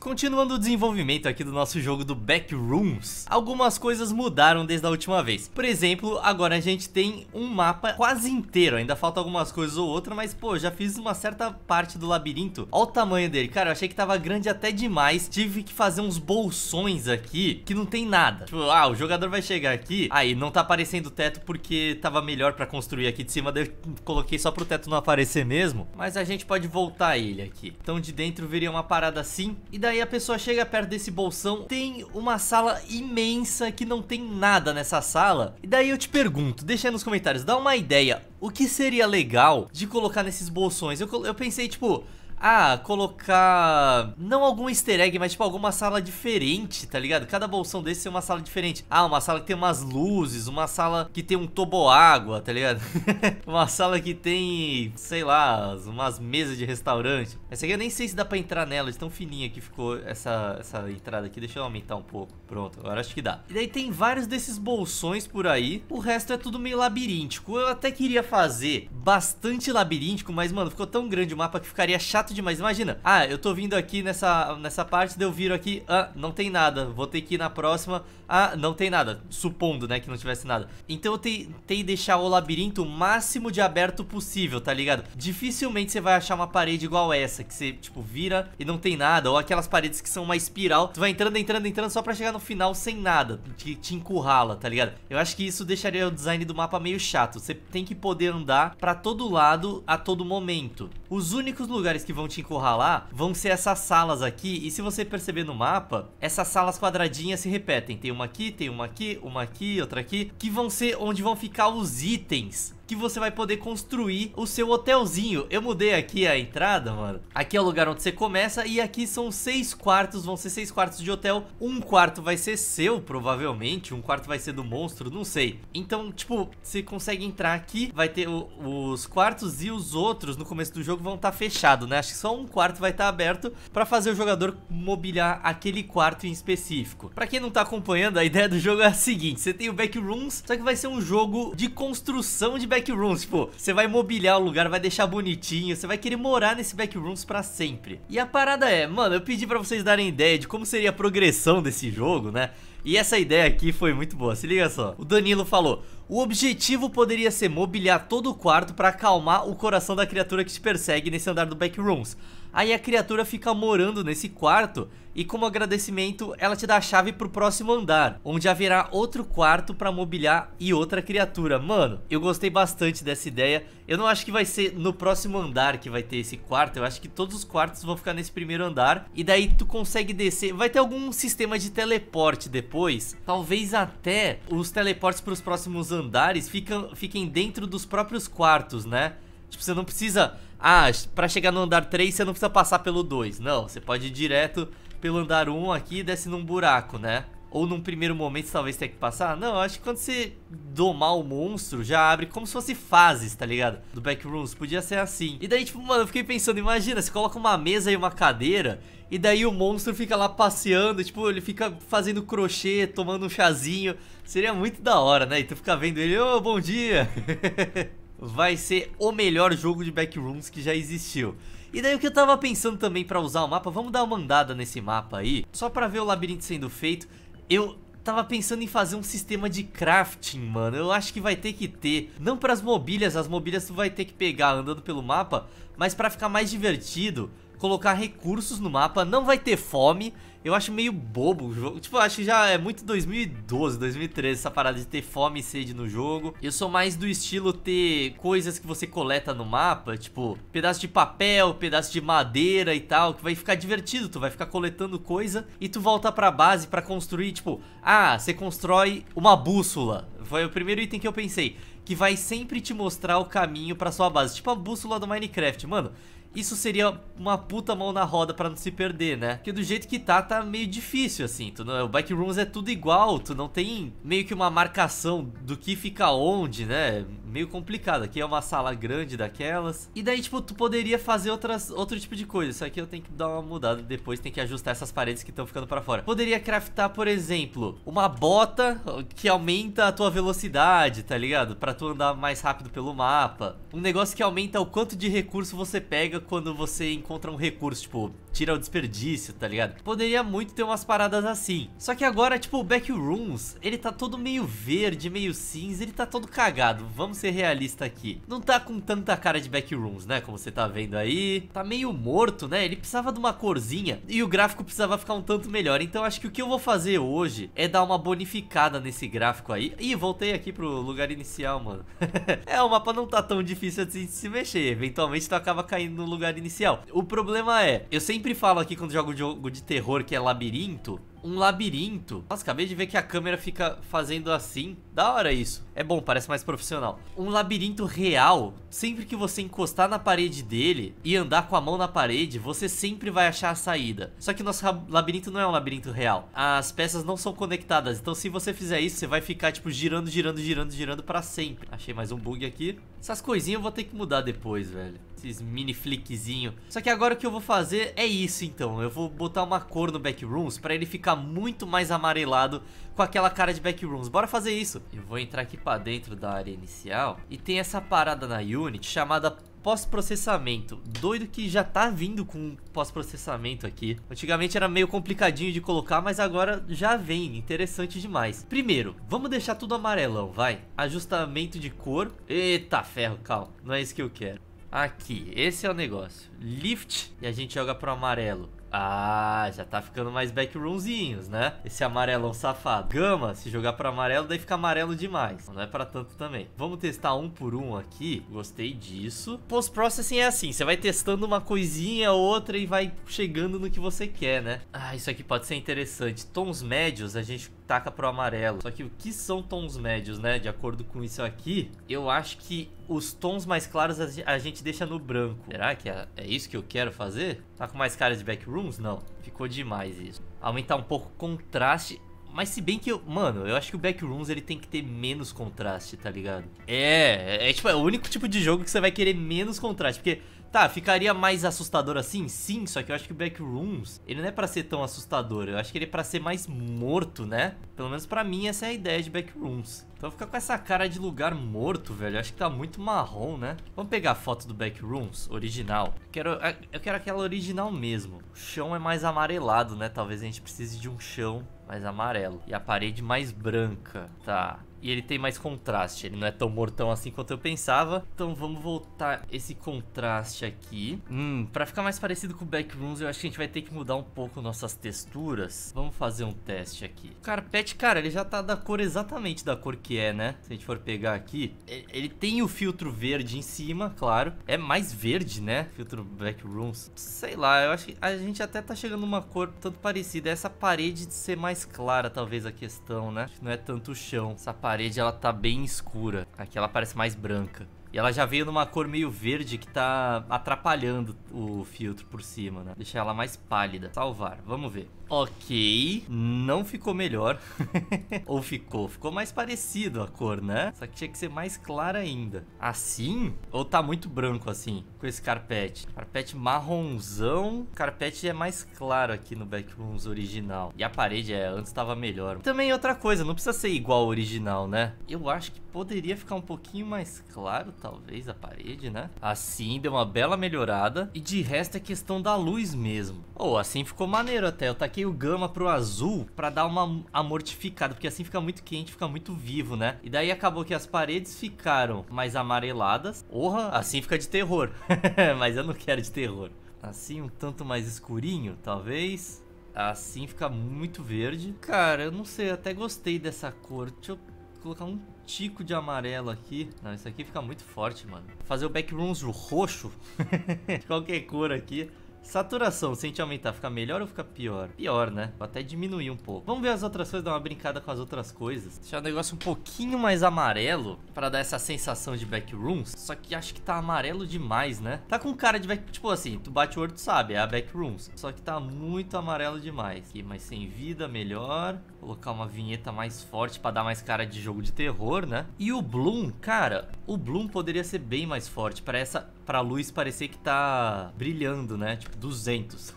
Continuando o desenvolvimento aqui do nosso jogo do Backrooms, algumas coisas mudaram desde a última vez. Por exemplo, agora a gente tem um mapa quase inteiro, ainda falta algumas coisas ou outra, mas pô, já fiz uma certa parte do labirinto. Olha o tamanho dele, cara, eu achei que tava grande até demais, tive que fazer uns bolsões aqui que não tem nada. Tipo, ah, o jogador vai chegar aqui, aí não tá aparecendo o teto porque tava melhor pra construir aqui de cima, daí eu coloquei só pro teto não aparecer mesmo, mas a gente pode voltar ele aqui. Então de dentro viria uma parada assim e daí daí a pessoa chega perto desse bolsão, tem uma sala imensa que não tem nada nessa sala. E daí eu te pergunto, deixa aí nos comentários, dá uma ideia, o que seria legal de colocar nesses bolsões? Eu, eu pensei, tipo, ah, colocar não algum easter egg, mas tipo alguma sala diferente, tá ligado? Cada bolsão desse é uma sala diferente. Ah, uma sala que tem umas luzes, uma sala que tem um toboágua, tá ligado? uma sala que tem, sei lá, umas mesas de restaurante. Essa aqui eu nem sei se dá pra entrar nela, de tão fininha que ficou essa, essa entrada aqui. Deixa eu aumentar um pouco. Pronto, agora acho que dá. E daí tem vários desses bolsões por aí. O resto é tudo meio labiríntico. Eu até queria fazer bastante labiríntico, mas, mano, ficou tão grande o mapa que ficaria chato chato demais. Imagina, ah, eu tô vindo aqui nessa, nessa parte, eu viro aqui, ah, não tem nada. Vou ter que ir na próxima, ah, não tem nada. Supondo, né, que não tivesse nada. Então eu tentei deixar o labirinto o máximo de aberto possível, tá ligado? Dificilmente você vai achar uma parede igual essa, que você, tipo, vira e não tem nada. Ou aquelas paredes que são uma espiral. Tu vai entrando, entrando, entrando só pra chegar no final sem nada, que te encurrala, tá ligado? Eu acho que isso deixaria o design do mapa meio chato. Você tem que poder andar pra todo lado a todo momento. Os únicos lugares que vão te encurralar vão ser essas salas aqui. E se você perceber no mapa, essas salas quadradinhas se repetem. Tem uma aqui, tem uma aqui, uma aqui, outra aqui, que vão ser onde vão ficar os itens que você vai poder construir o seu hotelzinho. Eu mudei aqui a entrada, mano. Aqui é o lugar onde você começa e aqui são seis quartos, vão ser seis quartos de hotel. Um quarto vai ser seu, provavelmente, um quarto vai ser do monstro, não sei. Então, tipo, você consegue entrar aqui, vai ter o, os quartos e os outros no começo do jogo vão estar tá fechados, né? Acho que só um quarto vai estar tá aberto para fazer o jogador mobiliar aquele quarto em específico. Para quem não tá acompanhando, a ideia do jogo é a seguinte, você tem o Backrooms, só que vai ser um jogo de construção de back backrooms, pô. Você vai mobiliar o lugar, vai deixar bonitinho, você vai querer morar nesse backrooms pra sempre. E a parada é, mano, eu pedi pra vocês darem ideia de como seria a progressão desse jogo, né? E essa ideia aqui foi muito boa, se liga só. O Danilo falou: o objetivo poderia ser mobiliar todo o quarto para acalmar o coração da criatura que te persegue nesse andar do Backrooms. Aí a criatura fica morando nesse quarto e como agradecimento ela te dá a chave pro próximo andar, onde haverá outro quarto para mobiliar e outra criatura. Mano, eu gostei bastante dessa ideia. Eu não acho que vai ser no próximo andar que vai ter esse quarto, eu acho que todos os quartos vão ficar nesse primeiro andar e daí tu consegue descer. Vai ter algum sistema de teleporte depois, talvez até os teleportes para os próximos andares fiquem dentro dos próprios quartos, né? Tipo, você não precisa ah, pra chegar no andar 3 você não precisa passar pelo 2. Não, você pode ir direto pelo andar 1 aqui e desce num buraco, né? Ou num primeiro momento talvez tenha que passar. Não, acho que quando você domar o monstro, já abre como se fosse fases, tá ligado? Do Backrooms, podia ser assim. E daí, tipo, mano, eu fiquei pensando, imagina, você coloca uma mesa e uma cadeira... E daí o monstro fica lá passeando, tipo, ele fica fazendo crochê, tomando um chazinho. Seria muito da hora, né? E tu fica vendo ele, ô, oh, bom dia! vai ser o melhor jogo de Backrooms que já existiu. E daí o que eu tava pensando também pra usar o mapa, vamos dar uma andada nesse mapa aí, só pra ver o labirinto sendo feito. Eu tava pensando em fazer um sistema de crafting, mano, eu acho que vai ter que ter. Não pras mobílias, as mobílias tu vai ter que pegar andando pelo mapa, mas pra ficar mais divertido, colocar recursos no mapa, não vai ter fome. Eu acho meio bobo o jogo. Tipo, acho que já é muito 2012, 2013 essa parada de ter fome e sede no jogo. Eu sou mais do estilo ter coisas que você coleta no mapa, tipo, pedaço de papel, pedaço de madeira e tal, que vai ficar divertido, tu vai ficar coletando coisa e tu volta pra base pra construir, tipo, ah, você constrói uma bússola. Foi o primeiro item que eu pensei que vai sempre te mostrar o caminho pra sua base. Tipo a bússola do Minecraft, mano isso seria uma puta mão na roda pra não se perder, né? Porque do jeito que tá, tá meio difícil, assim. Tu não, é, o Backrooms é tudo igual, tu não tem meio que uma marcação do que fica onde, né? meio complicado. Aqui é uma sala grande daquelas. E daí, tipo, tu poderia fazer outras, outro tipo de coisa. Só que eu tenho que dar uma mudada depois, tem que ajustar essas paredes que estão ficando pra fora. Poderia craftar, por exemplo, uma bota que aumenta a tua velocidade, tá ligado? Pra tu andar mais rápido pelo mapa. Um negócio que aumenta o quanto de recurso você pega quando você encontra um recurso, tipo, tira o desperdício, tá ligado? Poderia muito ter umas paradas assim. Só que agora, tipo, o Backrooms, ele tá todo meio verde, meio cinza, ele tá todo cagado. Vamos ser realista aqui. Não tá com tanta cara de backrooms, né? Como você tá vendo aí. Tá meio morto, né? Ele precisava de uma corzinha e o gráfico precisava ficar um tanto melhor. Então acho que o que eu vou fazer hoje é dar uma bonificada nesse gráfico aí. Ih, voltei aqui pro lugar inicial, mano. é, o mapa não tá tão difícil assim de se mexer. Eventualmente tu acaba caindo no lugar inicial. O problema é, eu sempre falo aqui quando jogo jogo de terror que é labirinto, um labirinto. Nossa, acabei de ver que a câmera fica fazendo assim. Da hora isso. É bom, parece mais profissional. Um labirinto real. Sempre que você encostar na parede dele e andar com a mão na parede, você sempre vai achar a saída. Só que nosso labirinto não é um labirinto real. As peças não são conectadas. Então se você fizer isso, você vai ficar, tipo, girando, girando, girando, girando para sempre. Achei mais um bug aqui. Essas coisinhas eu vou ter que mudar depois, velho. Esses mini flickzinho. Só que agora o que eu vou fazer é isso então. Eu vou botar uma cor no Backrooms pra ele ficar muito mais amarelado com aquela cara de Backrooms. Bora fazer isso. Eu vou entrar aqui pra dentro da área inicial. E tem essa parada na Unity chamada pós-processamento. Doido que já tá vindo com pós-processamento aqui. Antigamente era meio complicadinho de colocar, mas agora já vem. Interessante demais. Primeiro, vamos deixar tudo amarelão, vai. Ajustamento de cor. Eita ferro, calma. Não é isso que eu quero. Aqui, esse é o negócio. Lift e a gente joga pro amarelo. Ah, já tá ficando mais backroomzinhos, né? Esse amarelão safado. Gama, se jogar pra amarelo, daí fica amarelo demais. Não é pra tanto também. Vamos testar um por um aqui. Gostei disso. Post-processing é assim, você vai testando uma coisinha ou outra e vai chegando no que você quer, né? Ah, isso aqui pode ser interessante. Tons médios a gente taca pro amarelo. Só que o que são tons médios, né? De acordo com isso aqui, eu acho que os tons mais claros a gente deixa no branco. Será que é, é isso que eu quero fazer? Tá com mais cara de backrooms? Não, ficou demais isso. Aumentar um pouco o contraste mas se bem que eu. Mano, eu acho que o Backrooms ele tem que ter menos contraste, tá ligado? É, é, é tipo, é o único tipo de jogo que você vai querer menos contraste. Porque, tá, ficaria mais assustador assim? Sim, só que eu acho que o Backrooms, ele não é pra ser tão assustador. Eu acho que ele é pra ser mais morto, né? Pelo menos pra mim, essa é a ideia de Backrooms. Então fica com essa cara de lugar morto, velho. Acho que tá muito marrom, né? Vamos pegar a foto do Backrooms, original. Eu quero, eu quero aquela original mesmo. O chão é mais amarelado, né? Talvez a gente precise de um chão mais amarelo. E a parede mais branca, tá. E ele tem mais contraste, ele não é tão mortão assim quanto eu pensava. Então vamos voltar esse contraste aqui. Hum, pra ficar mais parecido com o Backrooms, eu acho que a gente vai ter que mudar um pouco nossas texturas. Vamos fazer um teste aqui. O carpete, cara, ele já tá da cor exatamente da cor que é, né? Se a gente for pegar aqui, ele tem o filtro verde em cima, claro. É mais verde, né? Filtro Backrooms. Sei lá, eu acho que a gente até tá chegando numa cor tanto parecida. Essa parede de ser mais mais clara, talvez, a questão, né? Não é tanto o chão. Essa parede, ela tá bem escura. Aqui ela parece mais branca. E ela já veio numa cor meio verde que tá atrapalhando o filtro por cima, né? Deixar ela mais pálida. Salvar, vamos ver. Ok, não ficou melhor. Ou ficou? Ficou mais parecido a cor, né? Só que tinha que ser mais clara ainda. Assim? Ou tá muito branco assim, com esse carpete? Carpete marronzão. Carpete é mais claro aqui no Backrooms original. E a parede, é, antes tava melhor. Também outra coisa, não precisa ser igual ao original, né? Eu acho que poderia ficar um pouquinho mais claro, talvez, a parede, né? Assim, deu uma bela melhorada. E de resto é questão da luz mesmo. Ou oh, assim ficou maneiro até. Eu tá aqui saquei o Gama pro azul pra dar uma amortificada, porque assim fica muito quente, fica muito vivo, né? E daí acabou que as paredes ficaram mais amareladas. Porra, assim fica de terror. Mas eu não quero de terror. Assim um tanto mais escurinho, talvez. Assim fica muito verde. Cara, eu não sei, eu até gostei dessa cor. Deixa eu colocar um tico de amarelo aqui. Não, isso aqui fica muito forte, mano. Fazer o backrooms roxo. de qualquer cor aqui. Saturação, se a gente aumentar, fica melhor ou fica pior? Pior, né? Vou até diminuir um pouco. Vamos ver as outras coisas, dar uma brincada com as outras coisas. Deixar o negócio um pouquinho mais amarelo pra dar essa sensação de backrooms. Só que acho que tá amarelo demais, né? Tá com cara de back... Tipo assim, tu bate o olho, tu sabe, é a backrooms. Só que tá muito amarelo demais. Aqui, mas sem vida, melhor. Colocar uma vinheta mais forte pra dar mais cara de jogo de terror, né? E o Bloom, cara, o Bloom poderia ser bem mais forte pra essa pra luz parecer que tá brilhando, né? Tipo, 200.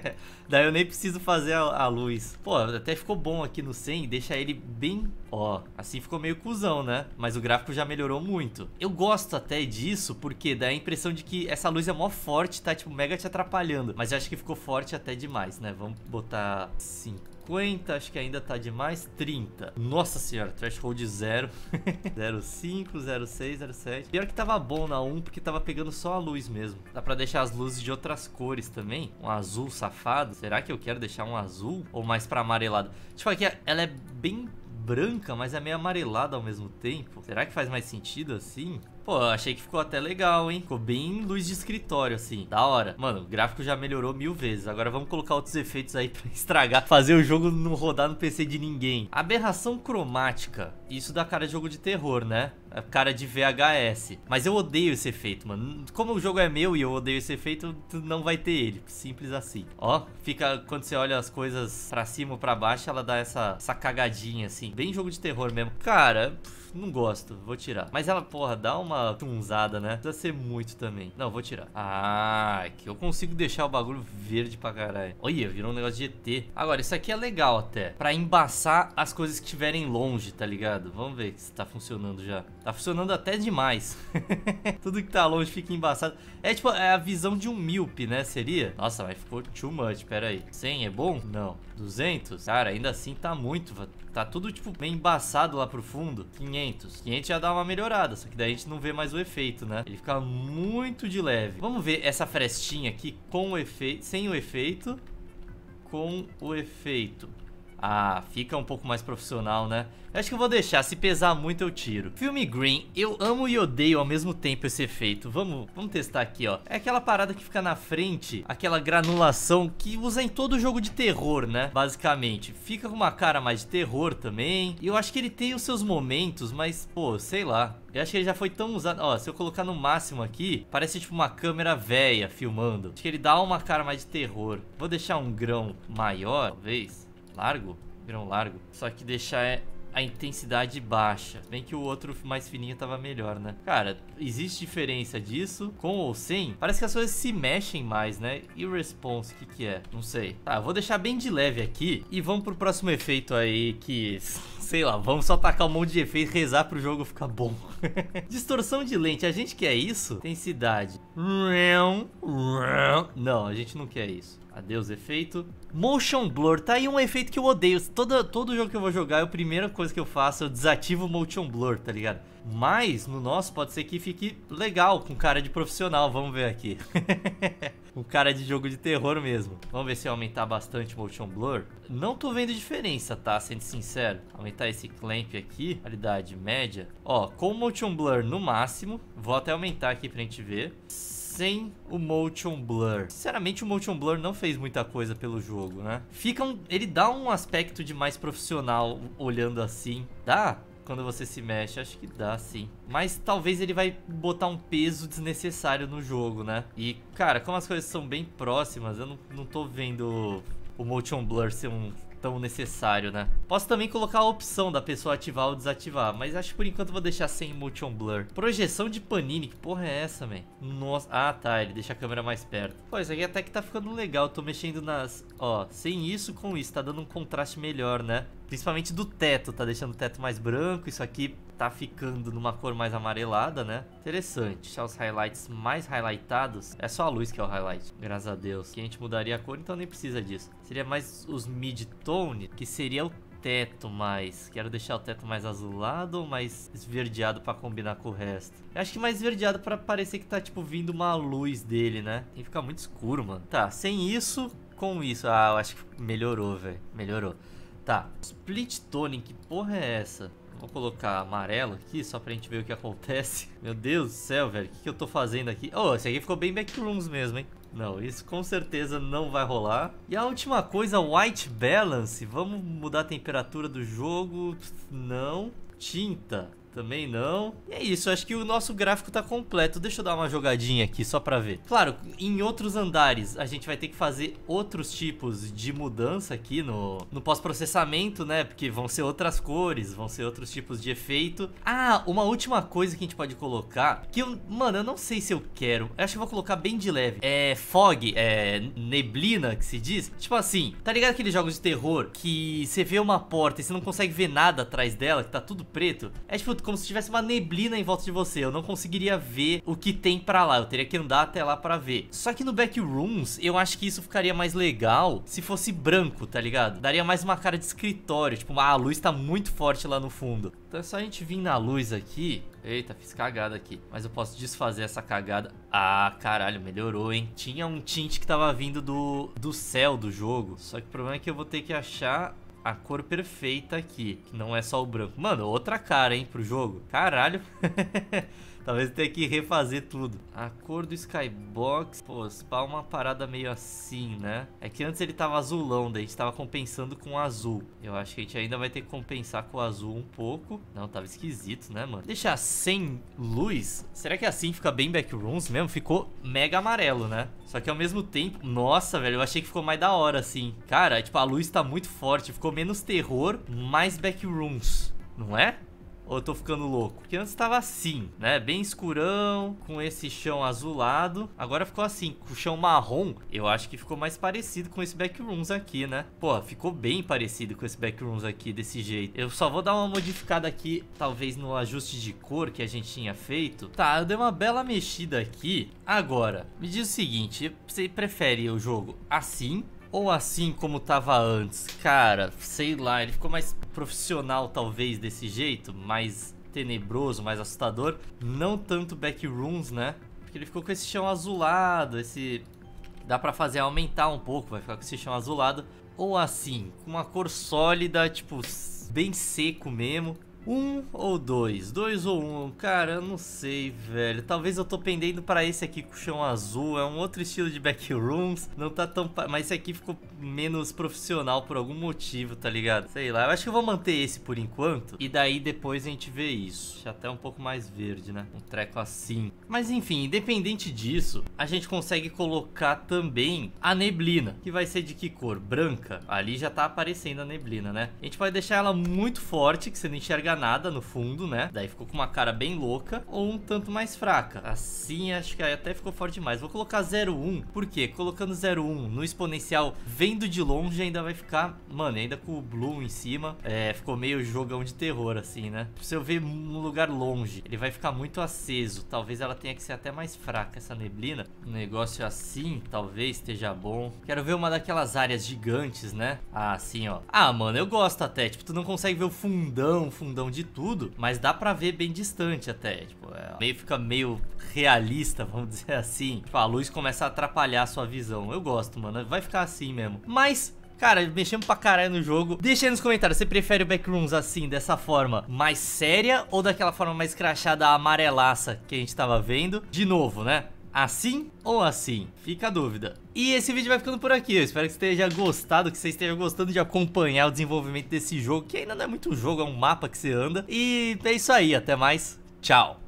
Daí eu nem preciso fazer a, a, luz. Pô, até ficou bom aqui no 100, deixa ele bem... Ó, assim ficou meio cuzão, né? Mas o gráfico já melhorou muito. Eu gosto até disso, porque dá a impressão de que essa luz é mó forte, tá, tipo, mega te atrapalhando. Mas eu acho que ficou forte até demais, né? Vamos botar 5. 50, acho que ainda tá demais. 30. Nossa senhora, threshold 0. 05, 06, 07. Pior que tava bom na 1, porque tava pegando só a luz mesmo. Dá pra deixar as luzes de outras cores também. Um azul safado. Será que eu quero deixar um azul? Ou mais pra amarelado? Tipo, aqui ela é bem branca, mas é meio amarelada ao mesmo tempo. Será que faz mais sentido assim? Pô, achei que ficou até legal, hein? Ficou bem luz de escritório, assim. Da hora. Mano, o gráfico já melhorou mil vezes. Agora vamos colocar outros efeitos aí pra estragar. Fazer o jogo não rodar no PC de ninguém. Aberração cromática. Isso dá cara de jogo de terror, né? É cara de VHS. Mas eu odeio esse efeito, mano. Como o jogo é meu e eu odeio esse efeito, não vai ter ele. Simples assim. Ó, fica... Quando você olha as coisas pra cima ou pra baixo, ela dá essa, essa cagadinha, assim. Bem jogo de terror mesmo. Cara, não gosto. Vou tirar. Mas ela, porra, dá uma uma tunzada, né? Precisa ser muito também. Não, vou tirar. Ah, que eu consigo deixar o bagulho verde pra caralho. Olha, virou um negócio de ET. Agora, isso aqui é legal até. Pra embaçar as coisas que estiverem longe, tá ligado? Vamos ver se tá funcionando já. Tá funcionando até demais. Tudo que tá longe fica embaçado. É tipo, é a visão de um míope, né? Seria? Nossa, mas ficou too much, pera aí. 100 é bom? Não. 200? Cara, ainda assim tá muito, Tá tudo, tipo, meio embaçado lá pro fundo. 500. 500 já dá uma melhorada, só que daí a gente não vê mais o efeito, né? Ele fica muito de leve. Vamos ver essa frestinha aqui com o efeito... Sem o efeito... Com o efeito. Ah, fica um pouco mais profissional, né? Eu acho que eu vou deixar, se pesar muito eu tiro. Filme Green, eu amo e odeio ao mesmo tempo esse efeito. Vamos, vamos testar aqui, ó. É aquela parada que fica na frente, aquela granulação que usa em todo jogo de terror, né? Basicamente. Fica com uma cara mais de terror também. E eu acho que ele tem os seus momentos, mas, pô, sei lá. Eu acho que ele já foi tão usado... Ó, se eu colocar no máximo aqui, parece tipo uma câmera velha filmando. Acho que ele dá uma cara mais de terror. Vou deixar um grão maior, talvez. Largo? Virão largo. Só que deixar é a intensidade baixa. Bem que o outro mais fininho tava melhor, né? Cara, existe diferença disso com ou sem? Parece que as coisas se mexem mais, né? E o response, o que que é? Não sei. Tá, vou deixar bem de leve aqui e vamos pro próximo efeito aí que... É Sei lá, vamos só tacar um monte de efeito e rezar pro jogo ficar bom. Distorção de lente, a gente quer isso? Intensidade. Não, a gente não quer isso. Adeus, efeito. Motion Blur, tá aí um efeito que eu odeio. Todo, todo jogo que eu vou jogar, a primeira coisa que eu faço, eu desativo o Motion Blur, tá ligado? Mas no nosso pode ser que fique legal, com cara de profissional. Vamos ver aqui. com cara de jogo de terror mesmo. Vamos ver se aumentar bastante o motion blur. Não tô vendo diferença, tá? Sendo sincero. Aumentar esse clamp aqui, qualidade média. Ó, com o motion blur no máximo. Vou até aumentar aqui pra gente ver sem o motion blur. Sinceramente, o motion blur não fez muita coisa pelo jogo, né? Fica um, ele dá um aspecto de mais profissional olhando assim. Dá, quando você se mexe. Acho que dá, sim. Mas talvez ele vai botar um peso desnecessário no jogo, né? E, cara, como as coisas são bem próximas, eu não, não tô vendo o motion blur ser um tão necessário, né? Posso também colocar a opção da pessoa ativar ou desativar, mas acho que por enquanto vou deixar sem motion blur. Projeção de panini, que porra é essa, velho? Nossa, ah tá, ele deixa a câmera mais perto. Pô, isso aqui até que tá ficando legal, tô mexendo nas... Ó, sem isso, com isso, tá dando um contraste melhor, né? Principalmente do teto, tá deixando o teto mais branco. Isso aqui tá ficando numa cor mais amarelada, né? Interessante. deixar os highlights mais highlightados. É só a luz que é o highlight. Graças a Deus. Que a gente mudaria a cor, então nem precisa disso. Seria mais os mid-tone, que seria o teto mais. Quero deixar o teto mais azulado ou mais esverdeado para combinar com o resto? Eu acho que mais esverdeado para parecer que tá, tipo, vindo uma luz dele, né? Tem que ficar muito escuro, mano. Tá, sem isso, com isso. Ah, eu acho que melhorou, velho. Melhorou. Tá. Split Tone, que porra é essa? Vou colocar amarelo aqui, só pra gente ver o que acontece. Meu Deus do céu, velho. O que, que eu tô fazendo aqui? Oh, esse aqui ficou bem backrooms mesmo, hein? Não, isso com certeza não vai rolar. E a última coisa, White Balance. Vamos mudar a temperatura do jogo? Não. Tinta. Também não. E é isso, acho que o nosso gráfico tá completo. Deixa eu dar uma jogadinha aqui só pra ver. Claro, em outros andares a gente vai ter que fazer outros tipos de mudança aqui no, no pós-processamento, né? Porque vão ser outras cores, vão ser outros tipos de efeito. Ah, uma última coisa que a gente pode colocar, que eu, mano, eu não sei se eu quero. Eu acho que eu vou colocar bem de leve. É fog, é neblina que se diz. Tipo assim, tá ligado aqueles jogos de terror que você vê uma porta e você não consegue ver nada atrás dela, que tá tudo preto? É tipo como se tivesse uma neblina em volta de você. Eu não conseguiria ver o que tem pra lá. Eu teria que andar até lá pra ver. Só que no Backrooms, eu acho que isso ficaria mais legal se fosse branco, tá ligado? Daria mais uma cara de escritório. Tipo, ah, a luz tá muito forte lá no fundo. Então é só a gente vir na luz aqui. Eita, fiz cagada aqui. Mas eu posso desfazer essa cagada. Ah, caralho, melhorou, hein? Tinha um tint que tava vindo do, do céu do jogo. Só que o problema é que eu vou ter que achar a cor perfeita aqui, que não é só o branco. Mano, outra cara, hein, pro jogo. Caralho. Talvez tenha que refazer tudo. A cor do Skybox, pô, spa uma parada meio assim, né? É que antes ele tava azulão, daí a gente tava compensando com azul. Eu acho que a gente ainda vai ter que compensar com o azul um pouco. Não, tava esquisito, né, mano? Deixar sem luz? Será que é assim fica bem backrooms mesmo? Ficou mega amarelo, né? Só que ao mesmo tempo... Nossa, velho, eu achei que ficou mais da hora, assim. Cara, tipo, a luz tá muito forte. Ficou menos terror, mais backrooms. Não é? Ou eu tô ficando louco? Porque antes tava assim, né? Bem escurão, com esse chão azulado. Agora ficou assim, com o chão marrom. Eu acho que ficou mais parecido com esse Backrooms aqui, né? Pô, ficou bem parecido com esse Backrooms aqui, desse jeito. Eu só vou dar uma modificada aqui, talvez no ajuste de cor que a gente tinha feito. Tá, eu dei uma bela mexida aqui. Agora, me diz o seguinte, você prefere o jogo assim ou assim como tava antes? Cara, sei lá, ele ficou mais profissional talvez desse jeito, mais tenebroso, mais assustador. Não tanto backrooms, né? Porque ele ficou com esse chão azulado, esse... Dá pra fazer aumentar um pouco, vai ficar com esse chão azulado. Ou assim, com uma cor sólida, tipo, bem seco mesmo. Um ou dois? Dois ou um? Cara, eu não sei, velho. Talvez eu tô pendendo pra esse aqui com o chão azul. É um outro estilo de backrooms. Não tá tão... Mas esse aqui ficou menos profissional por algum motivo, tá ligado? Sei lá. Eu acho que eu vou manter esse por enquanto. E daí depois a gente vê isso. Já até um pouco mais verde, né? Um treco assim. Mas enfim, independente disso, a gente consegue colocar também a neblina. Que vai ser de que cor? Branca. Ali já tá aparecendo a neblina, né? A gente vai deixar ela muito forte, que você não enxerga nada no fundo, né? Daí ficou com uma cara bem louca ou um tanto mais fraca. Assim, acho que até ficou forte demais. Vou colocar 0,1, quê? colocando 0,1 no exponencial, vendo de longe, ainda vai ficar, mano, ainda com o Blue em cima. É, ficou meio jogão de terror, assim, né? Se eu ver num lugar longe, ele vai ficar muito aceso. Talvez ela tenha que ser até mais fraca, essa neblina. Um negócio assim, talvez esteja bom. Quero ver uma daquelas áreas gigantes, né? Ah, assim, ó. Ah, mano, eu gosto até. Tipo, tu não consegue ver o fundão, fundão visão de tudo, mas dá para ver bem distante até. Tipo, é, meio fica meio realista, vamos dizer assim. Tipo, a luz começa a atrapalhar a sua visão. Eu gosto, mano. Vai ficar assim mesmo. Mas Cara, mexemos pra caralho no jogo. Deixa aí nos comentários, você prefere o Backrooms assim, dessa forma mais séria ou daquela forma mais crachada amarelaça que a gente tava vendo? De novo, né? Assim ou assim? Fica a dúvida. E esse vídeo vai ficando por aqui. Eu espero que você esteja gostado, que você esteja gostando de acompanhar o desenvolvimento desse jogo, que ainda não é muito jogo, é um mapa que você anda. E é isso aí, até mais. Tchau.